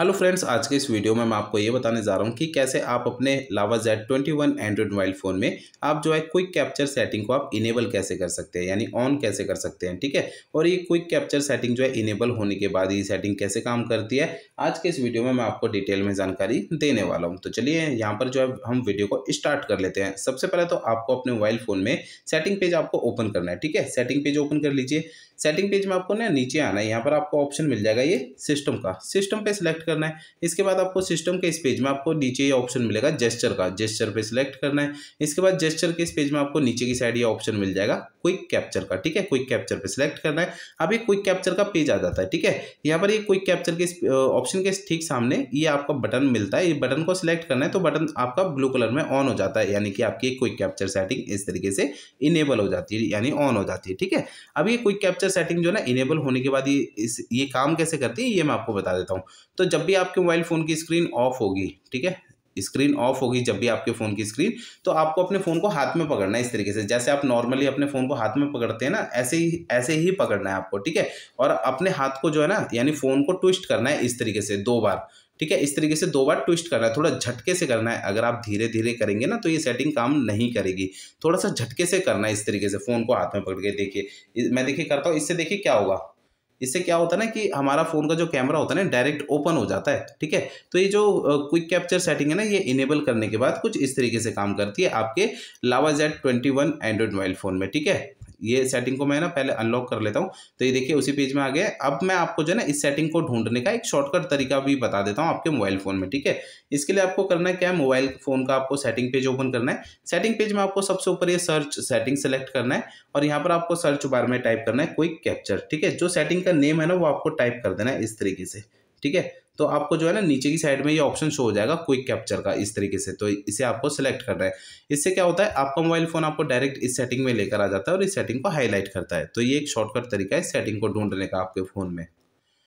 hello friends आज के इस वीडियो में मैं आपको ये बताने जा रहा हूँ कि कैसे आप अपने Lava Z twenty one Android mobile phone में आप जो है क्विक कैप्चर सेटिंग को आप इनेबल कैसे कर सकते हैं यानी ऑन कैसे कर सकते हैं ठीक है और ये क्विक कैप्चर सेटिंग जो है इनेबल होने के बाद ये सेटिंग कैसे काम करती है आज के इस वीडियो में मैं आपको डिटेल में जानकारी देने वाला हूँ तो चलिए यहाँ पर जो है हम वीडियो को स्टार्ट कर लेते हैं सबसे पहले तो आपको अपने मोबाइल फ़ोन में सेटिंग पेज आपको ओपन करना है ठीक है सेटिंग पेज ओपन कर लीजिए सेटिंग पेज में आपको ना नीचे आना है यहाँ पर आपको ऑप्शन मिल जाएगा ये सिस्टम का सिस्टम पर सिलेक्ट करना है इसके बाद आपको सिस्टम के इस पेज में आपको नीचे ये ऑप्शन मिलेगा जेस्चर का जेस्चर पे सिलेक्ट करना है इसके बाद जेस्चर के इस पेज में आपको नीचे की साइड ये ऑप्शन मिल जाएगा क्विक कैप्चर का ठीक है क्विक कैप्चर पे सिलेक्ट करना है अब ये क्विक कैप्चर का पेज आ जाता है ठीक है यहाँ पर ये क्विक कैप्चर के ऑप्शन के ठीक सामने ये आपका बटन मिलता है ये बटन को सिलेक्ट करना है तो बटन आपका ब्लू कलर में ऑन हो जाता है यानी कि आपकी क्विक कैप्चर सेटिंग इस तरीके से इनेबल हो जाती है यानी ऑन हो जाती है ठीक है अब ये क्विक कैप्चर सेटिंग जो ना इनेबल होने के बाद ये ये काम कैसे करती है ये मैं आपको बता देता हूँ तो जब भी आपके मोबाइल फ़ोन की स्क्रीन ऑफ होगी ठीक है स्क्रीन ऑफ होगी जब भी आपके फ़ोन की स्क्रीन तो आपको अपने फ़ोन को हाथ में पकड़ना है इस तरीके से जैसे आप नॉर्मली अपने फ़ोन को हाथ में पकड़ते हैं ना ऐसे ही ऐसे ही पकड़ना है आपको ठीक है और अपने हाथ को जो है ना यानी फ़ोन को ट्विस्ट करना है इस तरीके से दो बार ठीक है इस तरीके से दो बार ट्विस्ट करना है थोड़ा झटके से करना है अगर आप धीरे धीरे करेंगे ना तो ये सेटिंग काम नहीं करेगी थोड़ा सा झटके से करना है इस तरीके से फ़ोन को हाथ में पकड़ के देखिए मैं देखिए करता हूँ इससे देखिए क्या होगा इससे क्या होता है ना कि हमारा फ़ोन का जो कैमरा होता है ना डायरेक्ट ओपन हो जाता है ठीक है तो ये जो क्विक कैप्चर सेटिंग है ना ये इनेबल करने के बाद कुछ इस तरीके से काम करती है आपके Lava Z twenty one Android mobile phone में ठीक है ये सेटिंग को मैं ना पहले अनलॉक कर लेता हूँ तो ये देखिए उसी पेज में आ गया अब मैं आपको जो है ना इस सेटिंग को ढूंढने का एक शॉर्टकट तरीका भी बता देता हूँ आपके मोबाइल फ़ोन में ठीक है इसके लिए आपको करना है क्या है मोबाइल फ़ोन का आपको सेटिंग पेज ओपन करना है सेटिंग पेज में आपको सबसे ऊपर ये सर्च सेटिंग सेलेक्ट करना है और यहाँ पर आपको सर्च बार में टाइप करना है क्विक कैप्चर ठीक है जो सेटिंग का नेम है ना वो आपको टाइप कर देना है इस तरीके से ठीक है तो आपको जो है ना नीचे की साइड में ये ऑप्शन शो हो जाएगा क्विक कैप्चर का इस तरीके से तो इसे आपको सेलेक्ट करना है इससे क्या होता है आपका मोबाइल फ़ोन आपको डायरेक्ट इस सेटिंग में लेकर आ जाता है और इस सेटिंग को हाईलाइट करता है तो ये एक शॉर्टकट तरीका है सेटिंग को ढूंढने का आपके फ़ोन में